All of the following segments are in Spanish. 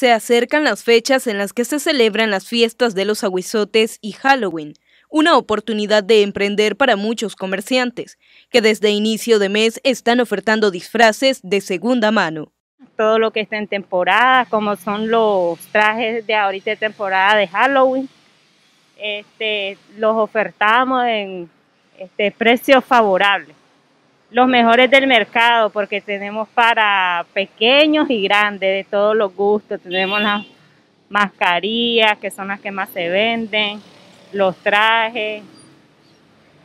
Se acercan las fechas en las que se celebran las fiestas de los aguizotes y Halloween, una oportunidad de emprender para muchos comerciantes, que desde inicio de mes están ofertando disfraces de segunda mano. Todo lo que está en temporada, como son los trajes de ahorita temporada de Halloween, este, los ofertamos en este, precios favorables los mejores del mercado, porque tenemos para pequeños y grandes, de todos los gustos. Tenemos las mascarillas, que son las que más se venden, los trajes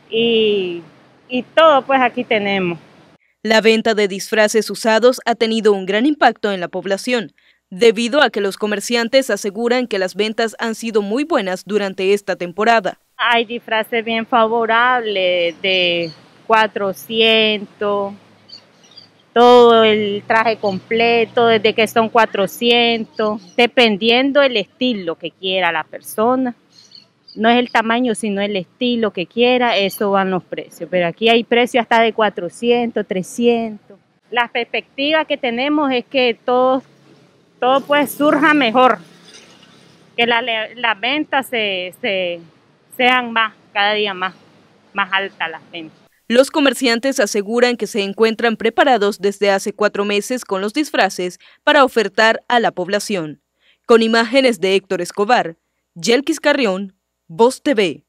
y, y todo pues aquí tenemos. La venta de disfraces usados ha tenido un gran impacto en la población, debido a que los comerciantes aseguran que las ventas han sido muy buenas durante esta temporada. Hay disfraces bien favorables de 400, todo el traje completo, desde que son 400, dependiendo el estilo que quiera la persona. No es el tamaño, sino el estilo que quiera, eso van los precios. Pero aquí hay precios hasta de 400, 300. La perspectiva que tenemos es que todo, todo pues surja mejor, que las ventas se, sean más, cada día más, más altas las ventas. Los comerciantes aseguran que se encuentran preparados desde hace cuatro meses con los disfraces para ofertar a la población. Con imágenes de Héctor Escobar, Yelkis Carrión, Voz TV.